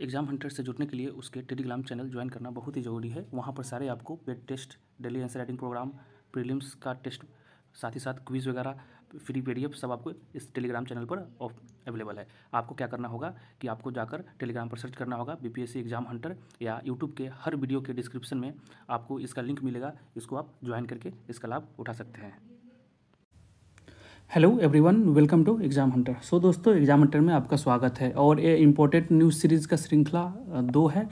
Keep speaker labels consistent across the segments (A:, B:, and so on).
A: exam Hunter से जुड़ने के लिए उसके टेलीग्राम चैनल ज्वाइन करना बहुत ही ज़रूरी है वहाँ पर सारे आपको paid test daily answer writing programme prelims का टेस्ट साथ ही साथ क्विज़ वगैरह फ्री पी सब आपको इस टेलीग्राम चैनल पर अवेलेबल है आपको क्या करना होगा कि आपको जाकर टेलीग्राम पर सर्च करना होगा बी एग्जाम हंटर या यूट्यूब के हर वीडियो के डिस्क्रिप्शन में आपको इसका लिंक मिलेगा इसको आप ज्वाइन करके इसका लाभ उठा सकते हैं hello everyone welcome to Exam Hunter so दोस्तों एग्जाम हंटर में आपका स्वागत है और ये इम्पोर्टेंट न्यूज़ सीरीज़ का श्रृंखला दो है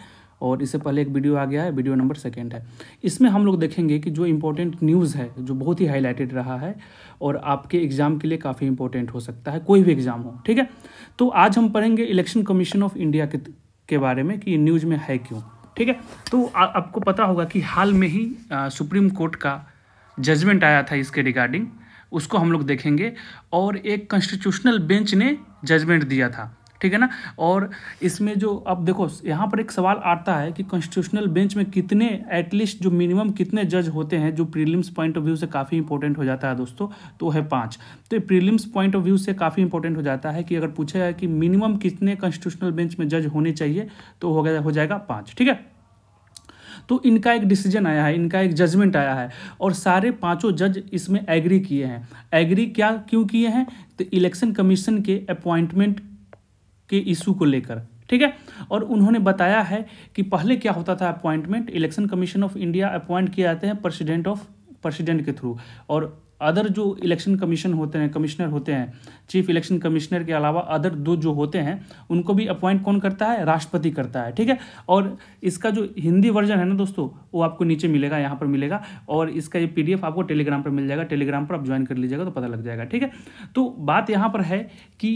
A: और इससे पहले एक वीडियो आ गया है वीडियो नंबर सेकेंड है इसमें हम लोग देखेंगे कि जो इम्पोर्टेंट न्यूज़ है जो बहुत ही हाईलाइटेड रहा है और आपके एग्ज़ाम के लिए काफ़ी इंपॉर्टेंट हो सकता है कोई भी एग्ज़ाम हो ठीक है तो आज हम पढ़ेंगे इलेक्शन कमीशन ऑफ इंडिया के, के बारे में कि ये न्यूज़ में है क्यों ठीक है तो आ, आपको पता होगा कि हाल में ही आ, सुप्रीम कोर्ट का जजमेंट आया था इसके रिगार्डिंग उसको हम लोग देखेंगे और एक कॉन्स्टिट्यूशनल बेंच ने जजमेंट दिया था ठीक है ना और इसमें जो अब देखो यहाँ पर एक सवाल आता है कि कॉन्स्टिट्यूशनल बेंच में कितने एटलीस्ट जो मिनिमम कितने जज होते हैं जो प्रीलिम्स पॉइंट ऑफ व्यू से काफ़ी इंपॉर्टेंट हो जाता है दोस्तों तो है पाँच तो ये प्रीलिम्स पॉइंट ऑफ व्यू से काफ़ी इंपॉर्टेंट हो जाता है कि अगर पूछा जाए कि मिनिमम कितने कॉन्स्टिट्यूशनल बेंच में जज होने चाहिए तो हो गया हो जाएगा पाँच ठीक है तो इनका एक डिसीजन आया है इनका एक जजमेंट आया है और सारे पांचों जज इसमें एग्री किए हैं एग्री क्या क्यों किए हैं तो इलेक्शन कमीशन के अपॉइंटमेंट के इशू को लेकर ठीक है और उन्होंने बताया है कि पहले क्या होता था appointment election commission of India appoint किए जाते हैं प्रेसिडेंट ऑफ प्रेसिडेंट के थ्रू और अदर जो इलेक्शन कमीशन होते हैं कमिश्नर होते हैं चीफ इलेक्शन कमिश्नर के अलावा अदर दो जो होते हैं उनको भी अपॉइंट कौन करता है राष्ट्रपति करता है ठीक है और इसका जो हिंदी वर्जन है ना दोस्तों वो आपको नीचे मिलेगा यहाँ पर मिलेगा और इसका ये पी आपको टेलीग्राम पर मिल जाएगा टेलीग्राम पर आप ज्वाइन कर लीजिएगा तो पता लग जाएगा ठीक है तो बात यहाँ पर है कि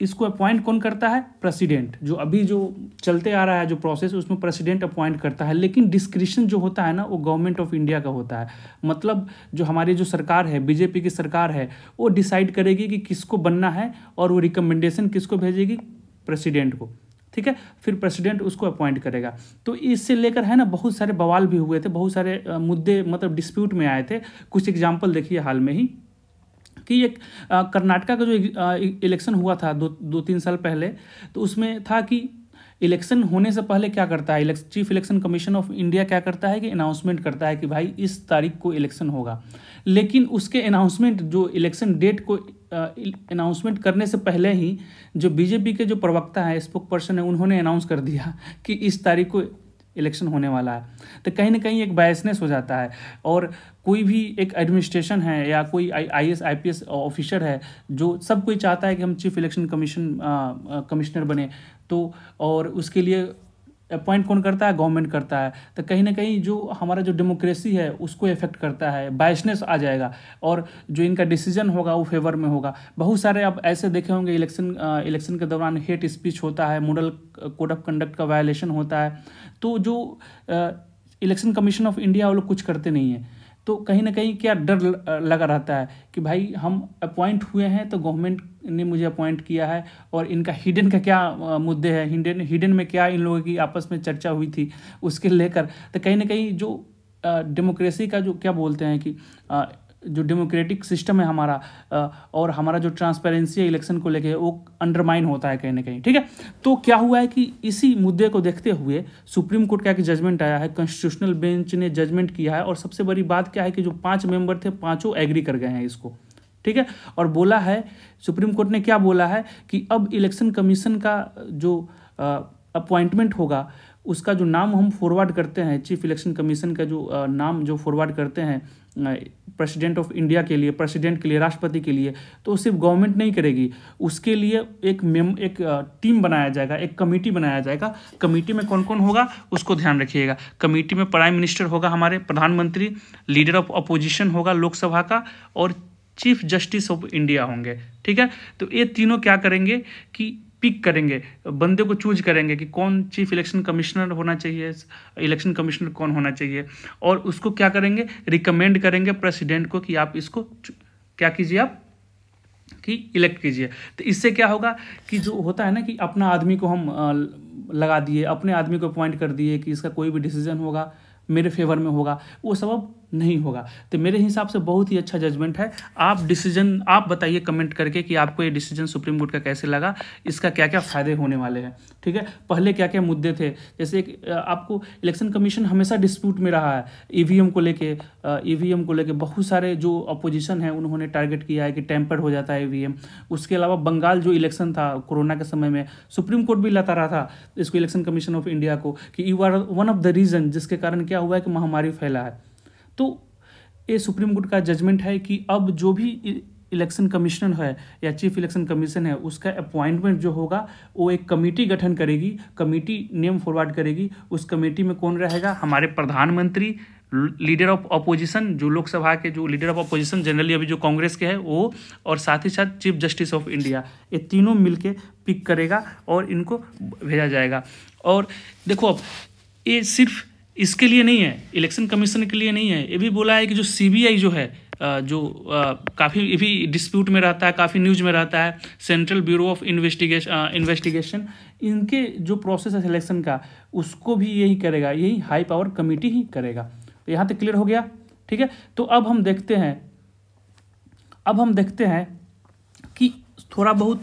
A: इसको अपॉइंट कौन करता है प्रेसिडेंट जो अभी जो चलते आ रहा है जो प्रोसेस उसमें प्रेसिडेंट अपॉइंट करता है लेकिन डिस्क्रिप्शन जो होता है ना वो गवर्नमेंट ऑफ इंडिया का होता है मतलब जो हमारी जो सरकार है बीजेपी की सरकार है वो डिसाइड करेगी कि किसको बनना है और वो रिकमेंडेशन किसको भेजेगी प्रेसिडेंट को ठीक है फिर प्रेसिडेंट उसको अपॉइंट करेगा तो इससे लेकर है ना बहुत सारे बवाल भी हुए थे बहुत सारे मुद्दे मतलब डिस्प्यूट में आए थे कुछ एग्जाम्पल देखिए हाल में ही कि ये कर्नाटका का जो इलेक्शन हुआ था दो दो तीन साल पहले तो उसमें था कि इलेक्शन होने से पहले क्या करता है chief election commission of India क्या करता है कि अनाउंसमेंट करता है कि भाई इस तारीख को इलेक्शन होगा लेकिन उसके अनाउंसमेंट जो इलेक्शन डेट को अनाउंसमेंट करने से पहले ही जो बीजेपी के जो प्रवक्ता है स्पोक पर्सन है उन्होंने अनाउंस कर दिया कि इस तारीख को इलेक्शन होने वाला है तो कहीं ना कहीं एक बायसनेस हो जाता है और कोई भी एक एडमिनिस्ट्रेशन है या कोई I S I P S officer है जो सब कोई चाहता है कि हम चीफ इलेक्शन कमीशन कमिश्नर बने तो और उसके लिए अपॉइंट कौन करता है गवर्नमेंट करता है तो कहीं ना कहीं जो हमारा जो डेमोक्रेसी है उसको इफेक्ट करता है बायसनेस आ जाएगा और जो इनका डिसीजन होगा वो फेवर में होगा बहुत सारे आप ऐसे देखे होंगे इलेक्शन इलेक्शन के दौरान हेट स्पीच होता है मॉडल कोड ऑफ कंडक्ट का वायलेशन होता है तो जो इलेक्शन कमीशन ऑफ इंडिया वो लोग कुछ करते नहीं हैं तो कहीं ना कहीं क्या डर लगा रहता है कि भाई हम अपॉइंट हुए हैं तो गवर्नमेंट ने मुझे अपॉइंट किया है और इनका हिडन का क्या मुद्दे है हिडन हिडन में क्या इन लोगों की आपस में चर्चा हुई थी उसके लेकर तो कहीं ना कहीं जो डेमोक्रेसी का जो क्या बोलते हैं कि जो डेमोक्रेटिक सिस्टम है हमारा और हमारा जो ट्रांसपेरेंसी है इलेक्शन को लेके वो अंडरमाइन होता है कहीं ना कहीं ठीक है तो क्या हुआ है कि इसी मुद्दे को देखते हुए सुप्रीम कोर्ट का एक जजमेंट आया है कॉन्स्टिट्यूशनल बेंच ने जजमेंट किया है और सबसे बड़ी बात क्या है कि जो पाँच मेंबर थे पाँचों एग्री कर गए हैं इसको ठीक है और बोला है सुप्रीम कोर्ट ने क्या बोला है कि अब इलेक्शन कमीशन का जो अपॉइंटमेंट होगा उसका जो नाम हम फॉरवर्ड करते हैं चीफ इलेक्शन कमीशन का जो नाम जो फॉरवर्ड करते हैं प्रेसिडेंट ऑफ इंडिया के लिए प्रेसिडेंट के लिए राष्ट्रपति के लिए तो सिर्फ गवर्नमेंट नहीं करेगी उसके लिए एक मेम एक टीम बनाया जाएगा एक कमेटी बनाया जाएगा कमेटी में कौन कौन होगा उसको ध्यान रखिएगा कमेटी में प्राइम मिनिस्टर होगा हमारे प्रधानमंत्री लीडर ऑफ अपोजिशन होगा लोकसभा का और चीफ जस्टिस ऑफ इंडिया होंगे ठीक है तो ये तीनों क्या करेंगे कि पिक करेंगे बंदे को चूज करेंगे कि कौन चीफ इलेक्शन कमिश्नर होना चाहिए इलेक्शन कमिश्नर कौन होना चाहिए और उसको क्या करेंगे रिकमेंड करेंगे प्रेसिडेंट को कि आप इसको क्या कीजिए आप कि इलेक्ट कीजिए तो इससे क्या होगा कि जो होता है ना कि अपना आदमी को हम लगा दिए अपने आदमी को अपॉइंट कर दिए कि इसका कोई भी डिसीजन होगा मेरे फेवर में होगा वो सब अब नहीं होगा तो मेरे हिसाब से बहुत ही अच्छा जजमेंट है आप डिसीजन आप बताइए कमेंट करके कि आपको ये डिसीजन सुप्रीम कोर्ट का कैसे लगा इसका क्या क्या फ़ायदे होने वाले हैं ठीक है पहले क्या क्या मुद्दे थे जैसे एक आपको इलेक्शन कमीशन हमेशा डिस्प्यूट में रहा है ई e को लेके ई e को लेके बहुत सारे जो अपोजिशन है उन्होंने टारगेट किया है कि टेम्पर्ड हो जाता है ई e उसके अलावा बंगाल जो इलेक्शन था कोरोना के समय में सुप्रीम कोर्ट भी लता रहा था इसको इलेक्शन कमीशन ऑफ इंडिया को कि you are one of the reason जिसके कारण क्या हुआ है कि महामारी फैला है तो ये सुप्रीम कोर्ट का जजमेंट है कि अब जो भी इलेक्शन कमिश्नर है या चीफ इलेक्शन कमीशन है उसका अपॉइंटमेंट जो होगा वो एक कमेटी गठन करेगी कमेटी नेम फॉरवर्ड करेगी उस कमेटी में कौन रहेगा हमारे प्रधानमंत्री लीडर ऑफ अपोजिशन जो लोकसभा के जो लीडर ऑफ अपोजिशन जनरली अभी जो कांग्रेस के हैं वो और साथ ही साथ चीफ जस्टिस ऑफ इंडिया ये तीनों मिल पिक करेगा और इनको भेजा जाएगा और देखो अब ये सिर्फ इसके लिए नहीं है इलेक्शन कमीशन के लिए नहीं है ये भी बोला है कि जो सीबीआई जो है जो काफ़ी ये भी डिस्प्यूट में रहता है काफ़ी न्यूज में रहता है central bureau of investigation investigation इनके जो प्रोसेस है सिलेक्शन का उसको भी यही करेगा यही हाई पावर कमेटी ही करेगा तो यहाँ तक क्लियर हो गया ठीक है तो अब हम देखते हैं अब हम देखते हैं कि थोड़ा बहुत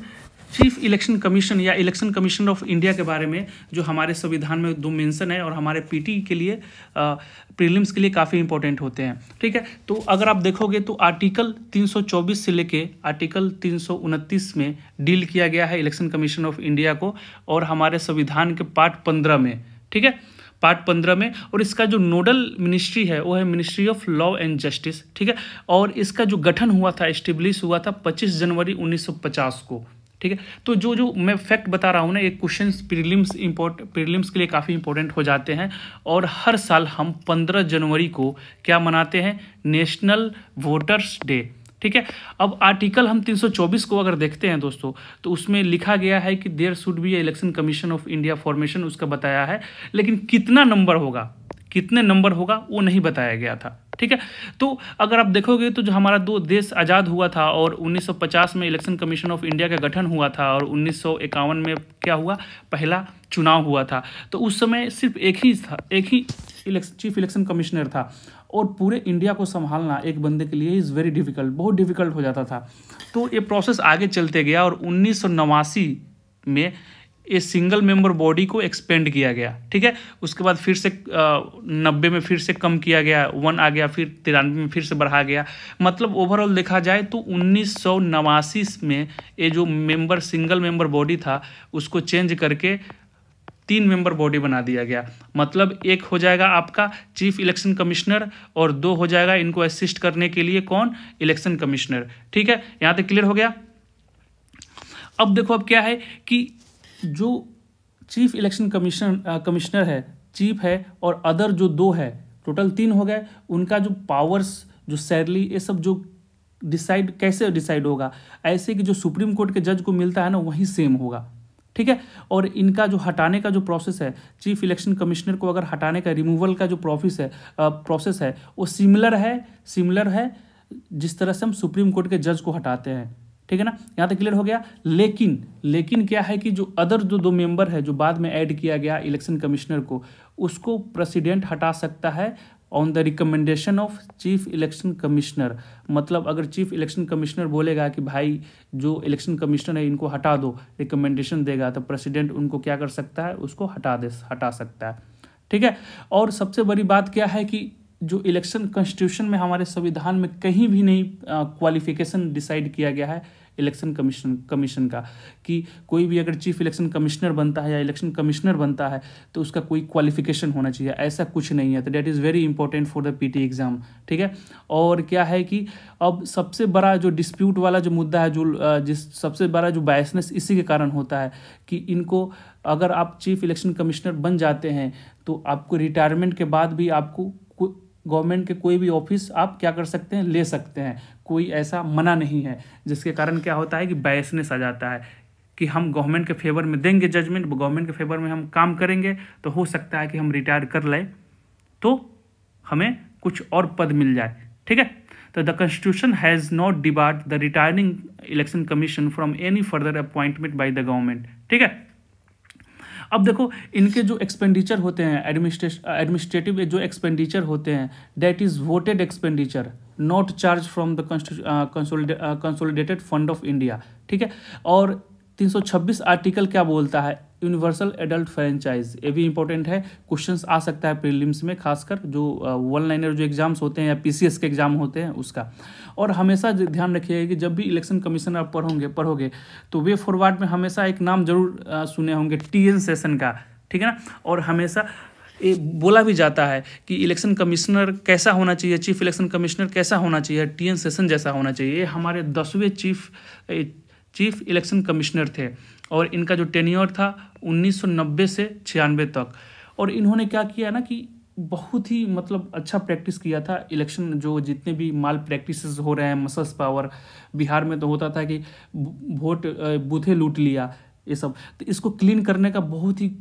A: चीफ इलेक्शन कमीशन या इलेक्शन कमीशन ऑफ इंडिया के बारे में जो हमारे संविधान में दो मेंशन है और हमारे पीटी के लिए प्रीलिम्स के लिए काफ़ी इंपॉर्टेंट होते हैं ठीक है तो अगर आप देखोगे तो आर्टिकल 324 से लेके आर्टिकल 329 में डील किया गया है इलेक्शन कमीशन ऑफ इंडिया को और हमारे संविधान के पार्ट पंद्रह में ठीक है पार्ट पंद्रह में और इसका जो नोडल मिनिस्ट्री है वो है ministry of law and justice ठीक है और इसका जो गठन हुआ था एस्टेब्लिश हुआ था 25 जनवरी 1950 को ठीक है तो जो जो मैं फैक्ट बता रहा हूँ ना ये क्वेश्चन प्रीलिम्स इम्पोर्ट प्रीलिम्स के लिए काफ़ी इंपॉर्टेंट हो जाते हैं और हर साल हम पंद्रह जनवरी को क्या मनाते हैं नेशनल वोटर्स डे ठीक है अब आर्टिकल हम 324 को अगर देखते हैं दोस्तों तो उसमें लिखा गया है कि there should be election commission of India formation उसका बताया है लेकिन कितना नंबर होगा कितने नंबर होगा वो नहीं बताया गया था ठीक है तो अगर आप देखोगे तो जो हमारा दो देश आज़ाद हुआ था और 1950 में इलेक्शन कमीशन ऑफ इंडिया का गठन हुआ था और उन्नीस में क्या हुआ पहला चुनाव हुआ था तो उस समय सिर्फ एक ही था एक ही इलेक्शन चीफ इलेक्शन कमिश्नर था और पूरे इंडिया को संभालना एक बंदे के लिए इज़ वेरी डिफ़िकल्ट बहुत डिफ़िकल्ट हो जाता था तो ये प्रोसेस आगे चलते गया और उन्नीस में ये सिंगल मेंबर बॉडी को एक्सपेंड किया गया ठीक है उसके बाद फिर से नब्बे में फिर से कम किया गया वन आ गया फिर तिरानवे में फिर से बढ़ा गया मतलब ओवरऑल देखा जाए तो उन्नीस में ये जो मेंबर सिंगल मेंबर बॉडी था उसको चेंज करके तीन मेंबर बॉडी बना दिया गया मतलब एक हो जाएगा आपका चीफ इलेक्शन कमिश्नर और दो हो जाएगा इनको असिस्ट करने के लिए कौन इलेक्शन कमिश्नर ठीक है यहाँ तक क्लियर हो गया अब देखो अब क्या है कि जो चीफ इलेक्शन कमीशन कमिश्नर है चीफ है और अदर जो दो है टोटल तीन हो गए उनका जो पावर्स जो सैलरी ये सब जो डिसाइड कैसे डिसाइड होगा ऐसे कि जो सुप्रीम कोर्ट के जज को मिलता है ना वही सेम होगा ठीक है और इनका जो हटाने का जो प्रोसेस है चीफ इलेक्शन कमिश्नर को अगर हटाने का रिमूवल का जो प्रोफिस है प्रोसेस है वो सिमिलर है सिमिलर है जिस तरह से हम सुप्रीम कोर्ट के जज को हटाते हैं ठीक है ना यहाँ तक क्लियर हो गया लेकिन लेकिन क्या है कि जो अदर जो दो मेंबर है जो बाद में ऐड किया गया इलेक्शन कमिश्नर को उसको प्रेसिडेंट हटा सकता है on the recommendation of chief election commissioner मतलब अगर चीफ इलेक्शन कमिश्नर बोलेगा कि भाई जो इलेक्शन कमिश्नर है इनको हटा दो रिकमेंडेशन देगा तो प्रेसिडेंट उनको क्या कर सकता है उसको हटा दे हटा सकता है ठीक है और सबसे बड़ी बात क्या है कि जो इलेक्शन कॉन्स्टिट्यूशन में हमारे संविधान में कहीं भी नहीं क्वालिफिकेशन डिसाइड किया गया है इलेक्शन कमीशन कमीशन का कि कोई भी अगर चीफ इलेक्शन कमिश्नर बनता है या इलेक्शन कमिश्नर बनता है तो उसका कोई क्वालिफिकेशन होना चाहिए ऐसा कुछ नहीं है तो that is very important for the PT exam ठीक है और क्या है कि अब सबसे बड़ा जो डिस्प्यूट वाला जो मुद्दा है जो जिस सबसे बड़ा जो बायसनेस इसी के कारण होता है कि इनको अगर आप चीफ इलेक्शन कमिश्नर बन जाते हैं तो आपको रिटायरमेंट के बाद भी आपको गवर्नमेंट के कोई भी ऑफिस आप क्या कर सकते हैं ले सकते हैं कोई ऐसा मना नहीं है जिसके कारण क्या होता है कि बायसनेस आ जाता है कि हम गवर्नमेंट के फेवर में देंगे जजमेंट गवर्नमेंट के फेवर में हम काम करेंगे तो हो सकता है कि हम रिटायर कर लें तो हमें कुछ और पद मिल जाए ठीक है तो the constitution has not debarred the retiring election commission from any further appointment by the government ठीक है अब देखो इनके जो एक्सपेंडिचर होते हैं एडमिनिस्ट्रेटिव जो एक्सपेंडिचर होते हैं that is voted expenditure not charge from the consolidated fund of India ठीक है और 326 आर्टिकल क्या बोलता है यूनिवर्सल एडल्ट फ्रेंचाइज ये भी इंपॉर्टेंट है क्वेश्चंस आ सकता है प्रीलिम्स में खासकर जो वन लाइनर जो एग्जाम्स होते हैं या पीसीएस के एग्जाम होते हैं उसका और हमेशा ध्यान रखिएगा कि जब भी इलेक्शन कमीशन आप पढ़ोगे पढ़ोगे तो वे फॉरवर्ड में हमेशा एक नाम जरूर सुने होंगे टी सेशन का ठीक है ना और हमेशा ये बोला भी जाता है कि इलेक्शन कमिश्नर कैसा होना चाहिए चीफ इलेक्शन कमिश्नर कैसा होना चाहिए टी एन सेशन जैसा होना चाहिए हमारे दसवें चीफ चीफ इलेक्शन कमिश्नर थे और इनका जो टेन्योर था 1990 से छियानवे तक और इन्होंने क्या किया ना कि बहुत ही मतलब अच्छा प्रैक्टिस किया था इलेक्शन जो जितने भी माल प्रैक्टिस हो रहे हैं मसल्स पावर बिहार में तो होता था कि वोट बूथे लूट लिया ये सब तो इसको क्लीन करने का बहुत ही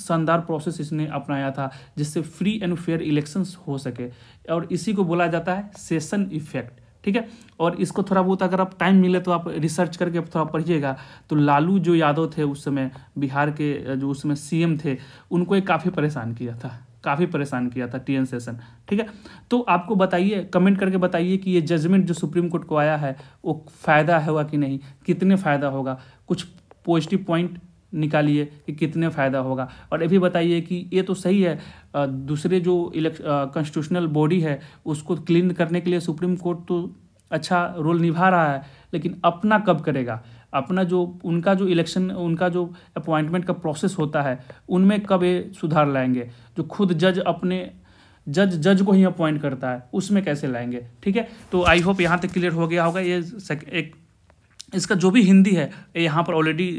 A: शानदार प्रोसेस इसने अपनाया था जिससे फ्री एंड फेयर इलेक्शंस हो सके और इसी को बोला जाता है सेशन इफेक्ट ठीक है और इसको थोड़ा बहुत अगर आप टाइम मिले तो आप रिसर्च करके थोड़ा पढ़िएगा तो लालू जो यादव थे उस समय बिहार के जो उस समय सी थे उनको ये काफ़ी परेशान किया था काफ़ी परेशान किया था टीएन सेशन ठीक है तो आपको बताइए कमेंट करके बताइए कि ये जजमेंट जो सुप्रीम कोर्ट को आया है वो फ़ायदा होगा कि नहीं कितने फ़ायदा होगा कुछ पॉजिटिव पॉइंट निकालिए कि कितने फ़ायदा होगा और ये भी बताइए कि ये तो सही है दूसरे जो इलेक्श कॉन्स्टिट्यूशनल बॉडी है उसको क्लीन करने के लिए सुप्रीम कोर्ट तो अच्छा रोल निभा रहा है लेकिन अपना कब करेगा अपना जो उनका जो इलेक्शन उनका जो अपॉइंटमेंट का प्रोसेस होता है उनमें कब ये सुधार लाएंगे जो खुद जज अपने जज जज को ही अपॉइंट करता है उसमें कैसे लाएंगे ठीक है तो आई होप यहाँ तक क्लियर हो गया होगा ये एक इसका जो भी हिंदी है यहाँ पर ऑलरेडी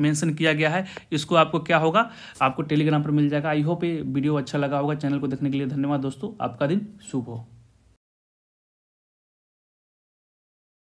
A: मेंशन किया गया है इसको आपको क्या होगा आपको टेलीग्राम पर मिल जाएगा आई होप ये वीडियो अच्छा लगा होगा चैनल को देखने के लिए धन्यवाद दोस्तों आपका दिन शुभ हो